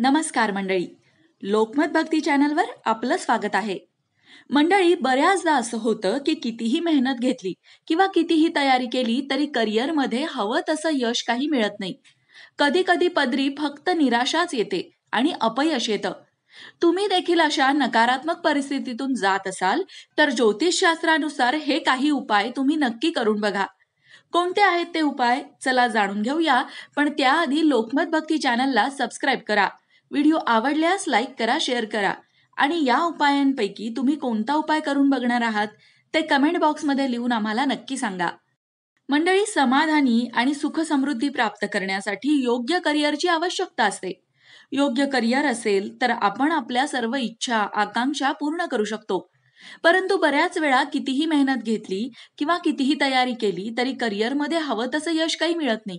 नमस्कार मंडळी लोकमत भक्ती चॅनलवर आपलं स्वागत आहे मंडळी बऱ्याचदा असं होतं की कितीही मेहनत घेतली किंवा कितीही तयारी केली तरी करिअरमध्ये हवं तसं यश काही मिळत नाही कधी कधी पदरी फक्त निराशाच येते आणि अपयश येतं तुम्ही देखील अशा नकारात्मक परिस्थितीतून जात असाल तर ज्योतिषशास्त्रानुसार हे काही उपाय तुम्ही नक्की करून बघा कोणते आहेत ते उपाय चला जाणून घेऊया पण त्याआधी लोकमत भक्ती चॅनलला सबस्क्राईब करा व्हिडिओ आवडल्यास लाईक करा शेअर करा आणि या उपायांपैकी तुम्ही कोणता उपाय करून बघणार आहात ते कमेंट बॉक्समध्ये लिहून आम्हाला नक्की सांगा मंडळी समाधानी आणि समृद्धी प्राप्त करण्यासाठी योग्य करिअरची आवश्यकता असते योग्य करिअर असेल तर आपण आपल्या सर्व इच्छा आकांक्षा पूर्ण करू शकतो परंतु बऱ्याच वेळा कितीही मेहनत घेतली किंवा कितीही तयारी केली तरी करिअरमध्ये हवं तसं यश काही मिळत नाही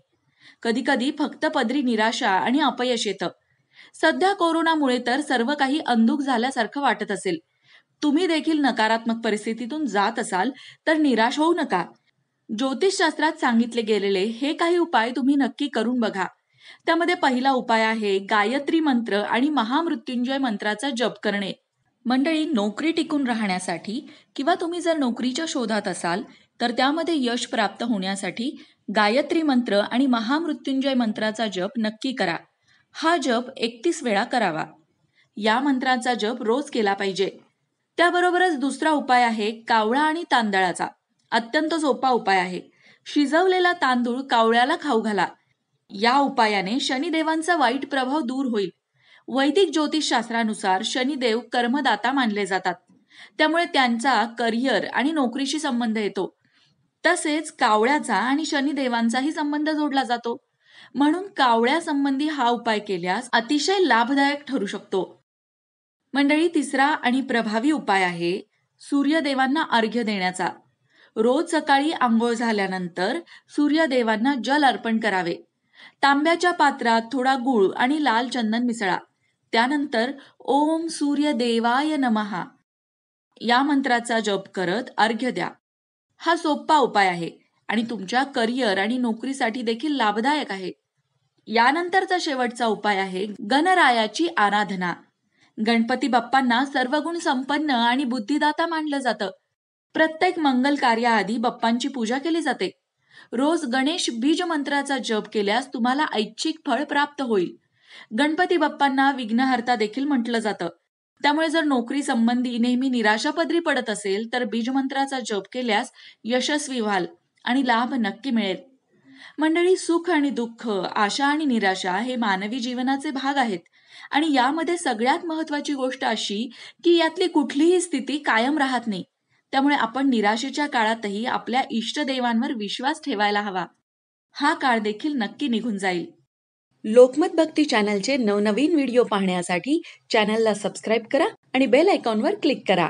कधी कधी फक्त पदरी निराशा आणि अपयश येतं सध्या कोरोनामुळे तर सर्व काही अंधुक झाल्यासारखं वाटत असेल तुम्ही देखील नकारात्मक परिस्थितीतून जात असाल तर निराश होऊ नका ज्योतिषशास्त्रात सांगितले गेलेले हे काही उपाय तुम्ही नक्की करून बघा त्यामध्ये पहिला उपाय आहे गायत्री मंत्र आणि महामृत्युंजय मंत्राचा जप करणे मंडळी नोकरी टिकून राहण्यासाठी किंवा तुम्ही जर नोकरीच्या शोधात असाल तर त्यामध्ये यश प्राप्त होण्यासाठी गायत्री मंत्र आणि महामृत्युंजय मंत्राचा जप नक्की करा हा जप एकतीस वेळा करावा या मंत्रांचा जप रोज केला पाहिजे त्याबरोबरच दुसरा उपाय आहे कावळा आणि तांदळाचा अत्यंत सोपा उपाय आहे शिजवलेला तांदूळ कावळ्याला खाऊ घाला या उपायाने शनिदेवांचा वाईट प्रभाव दूर होईल वैदिक ज्योतिषशास्त्रानुसार शनिदेव कर्मदाता मानले जातात त्यामुळे त्यांचा करिअर आणि नोकरीशी संबंध येतो तसेच कावळ्याचा आणि शनिदेवांचाही संबंध जोडला जातो म्हणून कावळ्यासंबंधी हा उपाय केल्यास अतिशय लाभदायक ठरू शकतो मंडळी तिसरा आणि प्रभावी उपाय आहे सूर्यदेवांना अर्घ्य देण्याचा रोज सकाळी आंघोळ झाल्यानंतर सूर्यदेवांना जल अर्पण करावे तांब्याच्या पात्रात थोडा गुळ आणि लाल चंदन मिसळा त्यानंतर ओम सूर्य देवाय नमहा या मंत्राचा जप करत अर्घ्य द्या हा सोपा उपाय आहे आणि तुमच्या करिअर आणि नोकरीसाठी देखील लाभदायक आहे यानंतरचा शेवटचा उपाय आहे गणरायाची आराधना गणपती बाप्पांना सर्वगुण संपन्न आणि बुद्धिदाता मानलं जातं प्रत्येक मंगल कार्याआधी बाप्पांची पूजा केली जाते रोज गणेश बीज मंत्राचा जप केल्यास तुम्हाला ऐच्छिक फळ प्राप्त होईल गणपती बाप्पांना विघ्नहर्ता देखील म्हटलं जातं त्यामुळे जर नोकरी संबंधी नेहमी निराशापदरी पडत असेल तर बीजमंत्राचा जप केल्यास यशस्वी व्हाल आणि लाभ नक्की मिळेल मंडळी सुख आणि दुःख आशा आणि निराशा हे मानवी जीवनाचे भाग आहेत आणि यामध्ये सगळ्यात महत्वाची गोष्ट अशी की यातली कुठलीही स्थिती कायम राहत नाही त्यामुळे आपण निराशेच्या काळातही आपल्या इष्टदेवांवर विश्वास ठेवायला हवा हा काळ देखील नक्की निघून जाईल लोकमत भक्ती चॅनलचे नवनवीन व्हिडिओ पाहण्यासाठी चॅनलला सबस्क्राईब करा आणि बेल आयकॉनवर क्लिक करा